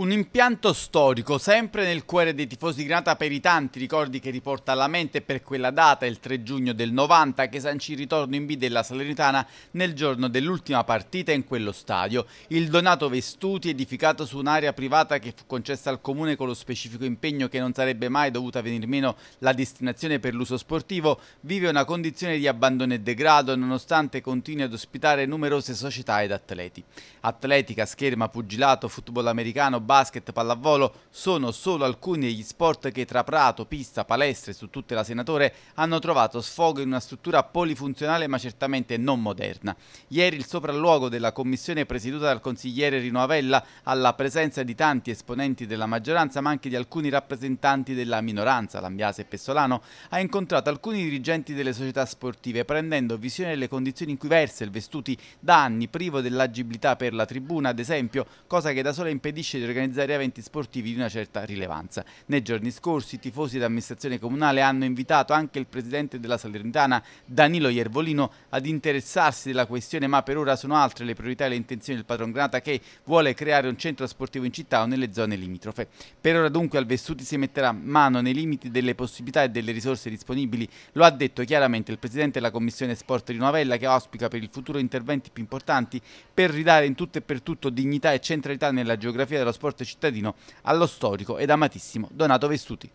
Un impianto storico sempre nel cuore dei tifosi di Granata per i tanti ricordi che riporta alla mente per quella data, il 3 giugno del 90, che sancì il ritorno in B della Salernitana nel giorno dell'ultima partita in quello stadio. Il Donato Vestuti, edificato su un'area privata che fu concessa al comune con lo specifico impegno che non sarebbe mai dovuta venir meno la destinazione per l'uso sportivo, vive una condizione di abbandono e degrado nonostante continui ad ospitare numerose società ed atleti. Atletica, scherma, pugilato, football americano, basket, pallavolo sono solo alcuni degli sport che tra prato, pista, palestre su tutte la Senatore hanno trovato sfogo in una struttura polifunzionale ma certamente non moderna. Ieri il sopralluogo della commissione presieduta dal consigliere Rinoavella alla presenza di tanti esponenti della maggioranza ma anche di alcuni rappresentanti della minoranza, Lambiase e Pessolano, ha incontrato alcuni dirigenti delle società sportive prendendo visione delle condizioni in cui versa il Vestuti da anni privo dell'agibilità per la tribuna, ad esempio, cosa che da sola impedisce di organizzare eventi sportivi di una certa rilevanza. Nei giorni scorsi i tifosi dell'amministrazione comunale hanno invitato anche il presidente della Salernitana, Danilo Iervolino, ad interessarsi della questione, ma per ora sono altre le priorità e le intenzioni del padron Granata che vuole creare un centro sportivo in città o nelle zone limitrofe. Per ora dunque al Vessuti si metterà mano nei limiti delle possibilità e delle risorse disponibili, lo ha detto chiaramente il presidente della Commissione Sport di Novella che auspica per il futuro interventi più importanti per ridare in tutto e per tutto dignità e centralità nella geografia dello sport sport cittadino allo storico ed amatissimo Donato Vestuti.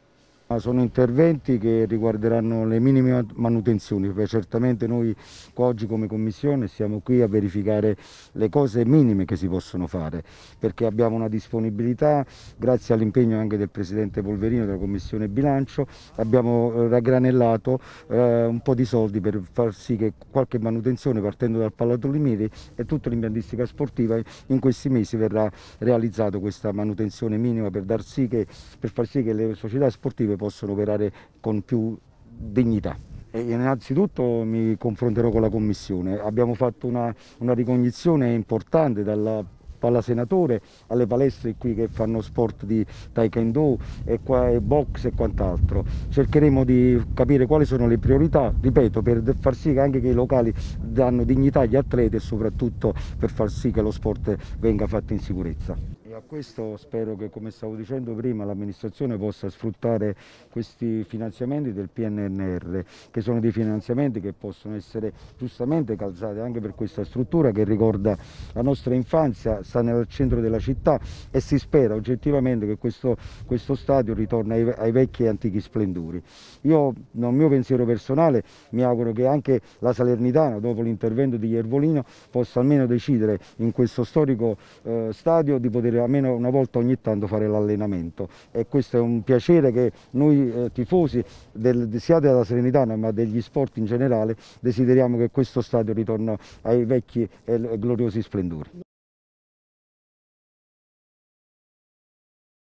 Sono interventi che riguarderanno le minime manutenzioni, perché certamente noi oggi come Commissione siamo qui a verificare le cose minime che si possono fare, perché abbiamo una disponibilità, grazie all'impegno anche del Presidente Polverino della Commissione Bilancio, abbiamo eh, raggranellato eh, un po' di soldi per far sì che qualche manutenzione partendo dal Palato Limiri e tutta l'impiantistica sportiva in questi mesi verrà realizzata questa manutenzione minima per, sì che, per far sì che le società sportive dove possono operare con più dignità. E innanzitutto mi confronterò con la Commissione. Abbiamo fatto una, una ricognizione importante dalla alla senatore, alle palestre qui che fanno sport di taekwondo e, qua, e box e quant'altro. Cercheremo di capire quali sono le priorità, ripeto, per far sì che anche che i locali danno dignità agli atleti e soprattutto per far sì che lo sport venga fatto in sicurezza. A questo spero che, come stavo dicendo prima, l'amministrazione possa sfruttare questi finanziamenti del PNNR, che sono dei finanziamenti che possono essere giustamente calzati anche per questa struttura che ricorda la nostra infanzia, sta nel centro della città e si spera oggettivamente che questo, questo stadio ritorni ai, ai vecchi e antichi splendori. Io, nel mio pensiero personale, mi auguro che anche la Salernitana, dopo l'intervento di Iervolino, possa almeno decidere in questo storico eh, stadio di poter almeno una volta ogni tanto fare l'allenamento e questo è un piacere che noi eh, tifosi del, sia della Serenitana ma degli sport in generale desideriamo che questo stadio ritorni ai vecchi e gloriosi splendori.